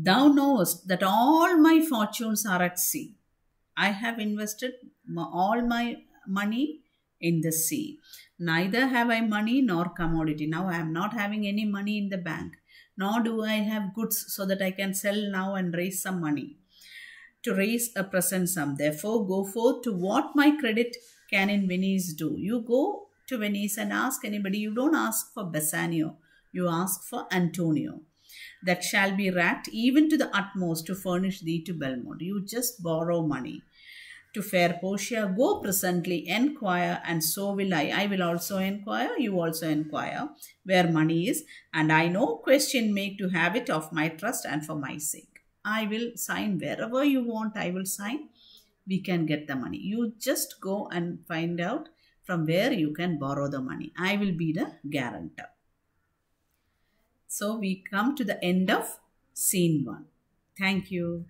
Thou knowest that all my fortunes are at sea. I have invested all my money in the sea. Neither have I money nor commodity. Now I am not having any money in the bank, nor do I have goods so that I can sell now and raise some money to raise a present sum. Therefore, go forth to what my credit can in Venice do. You go to Venice and ask anybody. You don't ask for Bassanio, you ask for Antonio that shall be racked even to the utmost to furnish thee to Belmont. You just borrow money. To fair Portia, go presently, enquire, and so will I. I will also enquire, you also enquire, where money is, and I no question make to have it of my trust and for my sake. I will sign wherever you want, I will sign. We can get the money. You just go and find out from where you can borrow the money. I will be the guarantor. So we come to the end of scene 1. Thank you.